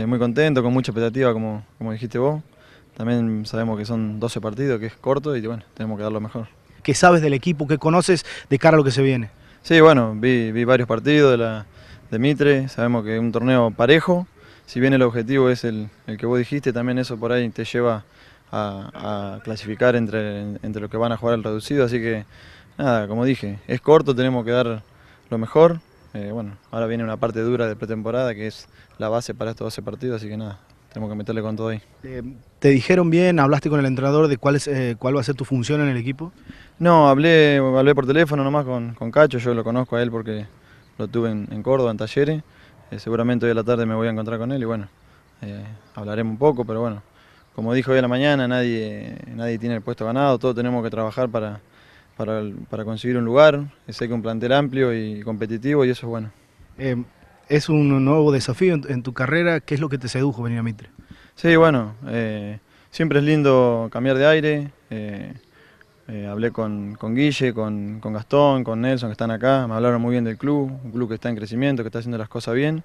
Eh, muy contento, con mucha expectativa, como, como dijiste vos. También sabemos que son 12 partidos, que es corto y bueno, tenemos que dar lo mejor. ¿Qué sabes del equipo? ¿Qué conoces de cara a lo que se viene? Sí, bueno, vi, varios partidos de, la, de Mitre, sabemos que es un torneo parejo. Si bien el objetivo es el, que vos dijiste, también eso por ahí te lleva a, clasificar entre, entre los que van a jugar el reducido. Así que, nada, como dije, es corto, tenemos que dar lo mejor. Eh, bueno, ahora viene una parte dura de pretemporada que es la base para estos 12 partidos, así que nada, tenemos que meterle con todo ahí. Eh, ¿Te dijeron bien, hablaste con el entrenador de cuál, eh, cuál va a ser tu función en el equipo? No, hablé, hablé por teléfono nomás con, con Cacho, yo lo conozco a él porque lo tuve en, Córdoba, en talleres. seguramente hoy a la tarde me voy a encontrar con él y bueno, hablaremos un poco, pero bueno, como dijo hoy a la mañana, nadie, nadie tiene el puesto ganado, todos tenemos que trabajar para para, para conseguir un lugar, sé que que un plantel amplio y competitivo y eso es bueno. Eh, es un nuevo desafío en, tu carrera, ¿qué es lo que te sedujo venir a Mitre? Sí, bueno, eh, siempre es lindo cambiar de aire, eh, hablé con, con Guille, con, con Gastón, con Nelson que están acá, me hablaron muy bien del club, un club que está en crecimiento, que está haciendo las cosas bien.